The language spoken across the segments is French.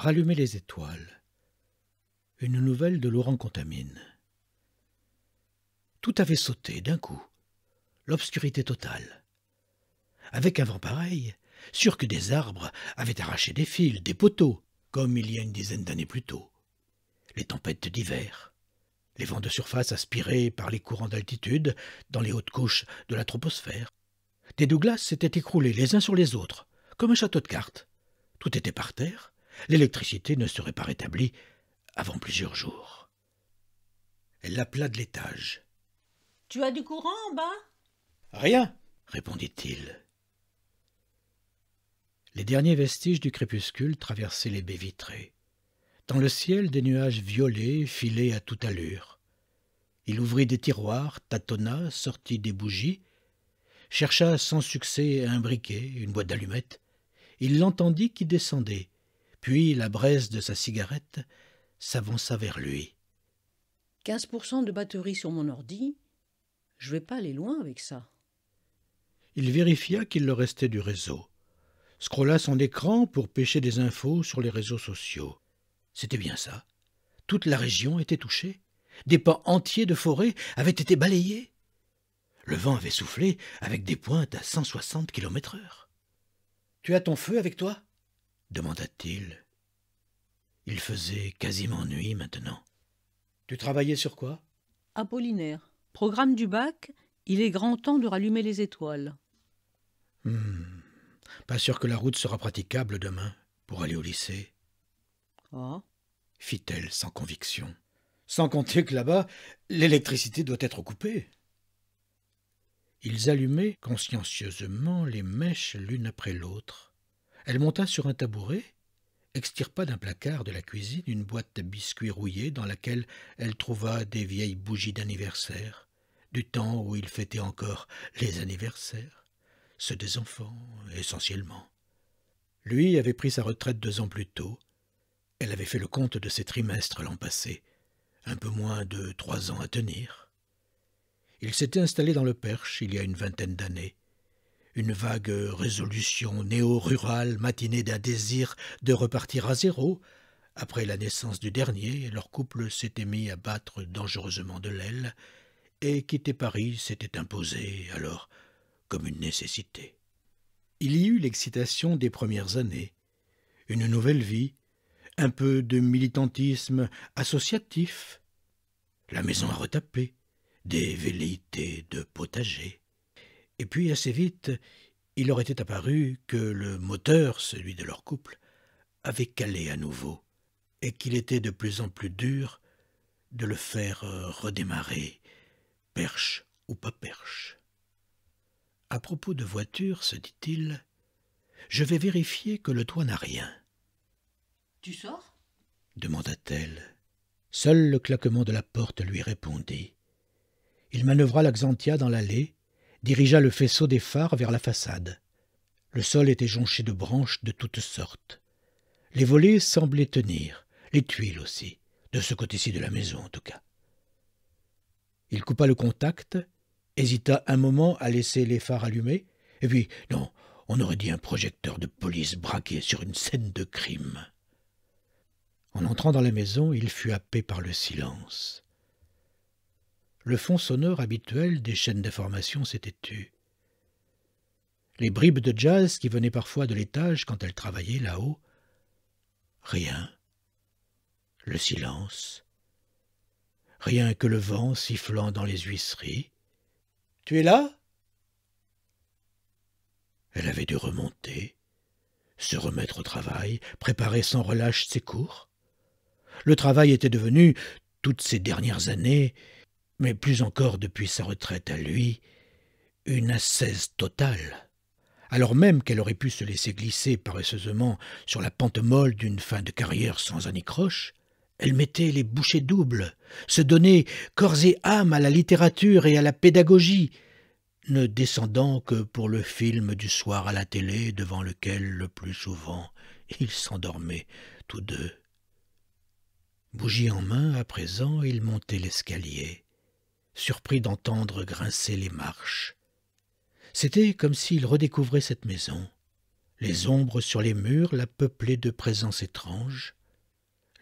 Rallumer les étoiles. Une nouvelle de Laurent Contamine. Tout avait sauté d'un coup. L'obscurité totale. Avec un vent pareil, sûr que des arbres avaient arraché des fils, des poteaux, comme il y a une dizaine d'années plus tôt. Les tempêtes d'hiver, les vents de surface aspirés par les courants d'altitude dans les hautes couches de la troposphère. Des Douglas s'étaient écroulés les uns sur les autres, comme un château de cartes. Tout était par terre, L'électricité ne serait pas rétablie avant plusieurs jours. Elle l'appela de l'étage. Tu as du courant en bas Rien, répondit-il. Les derniers vestiges du crépuscule traversaient les baies vitrées. Dans le ciel, des nuages violets filaient à toute allure. Il ouvrit des tiroirs, tâtonna, sortit des bougies, chercha sans succès un briquet, une boîte d'allumettes. Il l'entendit qui descendait puis la braise de sa cigarette s'avança vers lui. 15% de batterie sur mon ordi, je vais pas aller loin avec ça. Il vérifia qu'il le restait du réseau, scrolla son écran pour pêcher des infos sur les réseaux sociaux. C'était bien ça. Toute la région était touchée. Des pans entiers de forêt avaient été balayés. Le vent avait soufflé avec des pointes à 160 km heure. Tu as ton feu avec toi demanda-t-il. Il faisait quasiment nuit maintenant. Tu travaillais sur quoi Apollinaire. Programme du bac, il est grand temps de rallumer les étoiles. Hmm. Pas sûr que la route sera praticable demain pour aller au lycée. Ah fit-elle sans conviction. Sans compter que là-bas, l'électricité doit être coupée. Ils allumaient consciencieusement les mèches l'une après l'autre elle monta sur un tabouret, extirpa d'un placard de la cuisine une boîte à biscuits rouillés dans laquelle elle trouva des vieilles bougies d'anniversaire, du temps où il fêtait encore les anniversaires, ceux des enfants essentiellement. Lui avait pris sa retraite deux ans plus tôt. Elle avait fait le compte de ses trimestres l'an passé, un peu moins de trois ans à tenir. Il s'était installé dans le Perche il y a une vingtaine d'années, une vague résolution néo-rurale matinée d'un désir de repartir à zéro. Après la naissance du dernier, leur couple s'était mis à battre dangereusement de l'aile, et quitter Paris s'était imposé alors comme une nécessité. Il y eut l'excitation des premières années, une nouvelle vie, un peu de militantisme associatif, la maison à retaper, des velléités de potager. Et puis assez vite, il leur était apparu que le moteur, celui de leur couple, avait calé à nouveau, et qu'il était de plus en plus dur de le faire euh, redémarrer, perche ou pas perche. À propos de voiture, se dit-il, je vais vérifier que le toit n'a rien. Tu sors demanda-t-elle. Seul le claquement de la porte lui répondit. Il manœuvra l'Axantia dans l'allée, dirigea le faisceau des phares vers la façade. Le sol était jonché de branches de toutes sortes. Les volets semblaient tenir, les tuiles aussi, de ce côté-ci de la maison en tout cas. Il coupa le contact, hésita un moment à laisser les phares allumés, et puis, non, on aurait dit un projecteur de police braqué sur une scène de crime. En entrant dans la maison, il fut happé par le silence le fond sonore habituel des chaînes d'information s'était tu. Les bribes de jazz qui venaient parfois de l'étage quand elle travaillait là-haut, rien. Le silence. Rien que le vent sifflant dans les huisseries. Tu es là Elle avait dû remonter, se remettre au travail, préparer sans relâche ses cours. Le travail était devenu, toutes ces dernières années, mais plus encore depuis sa retraite à lui, une ascèse totale, alors même qu'elle aurait pu se laisser glisser paresseusement sur la pente molle d'une fin de carrière sans anicroche, elle mettait les bouchées doubles, se donnait corps et âme à la littérature et à la pédagogie, ne descendant que pour le film du soir à la télé devant lequel le plus souvent ils s'endormaient tous deux. Bougie en main, à présent, ils montaient l'escalier surpris d'entendre grincer les marches. C'était comme s'il redécouvrait cette maison. Les ombres sur les murs la peuplaient de présences étranges,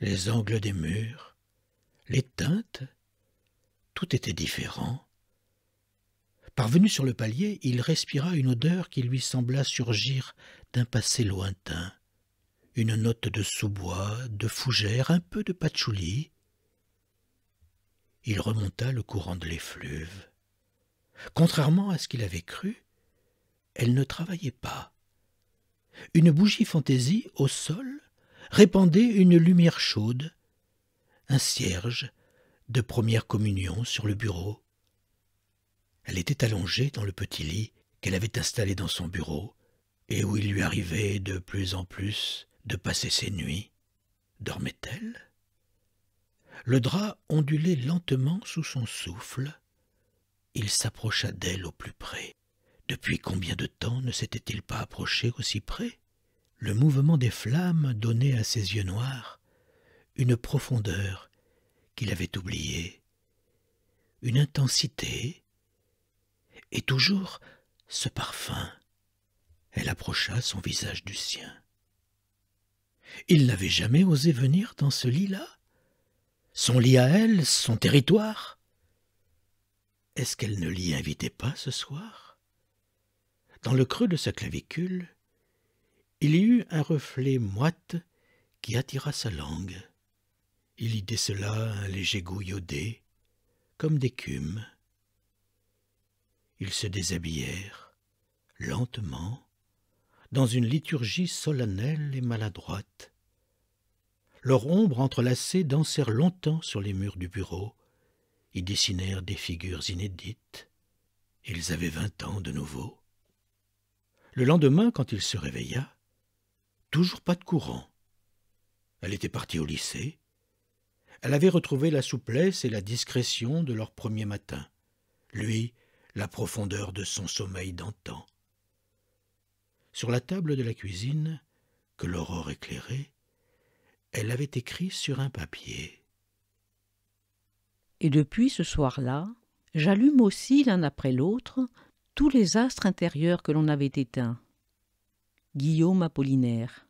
les angles des murs, les teintes, tout était différent. Parvenu sur le palier, il respira une odeur qui lui sembla surgir d'un passé lointain. Une note de sous-bois, de fougère, un peu de patchouli, il remonta le courant de l'effluve. Contrairement à ce qu'il avait cru, elle ne travaillait pas. Une bougie fantaisie au sol répandait une lumière chaude, un cierge de première communion sur le bureau. Elle était allongée dans le petit lit qu'elle avait installé dans son bureau, et où il lui arrivait de plus en plus de passer ses nuits. Dormait-elle le drap ondulait lentement sous son souffle. Il s'approcha d'elle au plus près. Depuis combien de temps ne s'était-il pas approché aussi près Le mouvement des flammes donnait à ses yeux noirs une profondeur qu'il avait oubliée, une intensité, et toujours ce parfum. Elle approcha son visage du sien. Il n'avait jamais osé venir dans ce lit-là « Son lit à elle, son territoire. Est-ce qu'elle ne l'y invitait pas ce soir Dans le creux de sa clavicule, il y eut un reflet moite qui attira sa langue. Il y décela un léger goût iodé, comme d'écume. Ils se déshabillèrent, lentement, dans une liturgie solennelle et maladroite, leur ombre entrelacée dansèrent longtemps sur les murs du bureau. Ils dessinèrent des figures inédites. Ils avaient vingt ans de nouveau. Le lendemain, quand il se réveilla, toujours pas de courant. Elle était partie au lycée. Elle avait retrouvé la souplesse et la discrétion de leur premier matin. Lui, la profondeur de son sommeil d'antan. Sur la table de la cuisine, que l'aurore éclairait, elle avait écrit sur un papier. Et depuis ce soir-là, j'allume aussi l'un après l'autre tous les astres intérieurs que l'on avait éteints. Guillaume Apollinaire.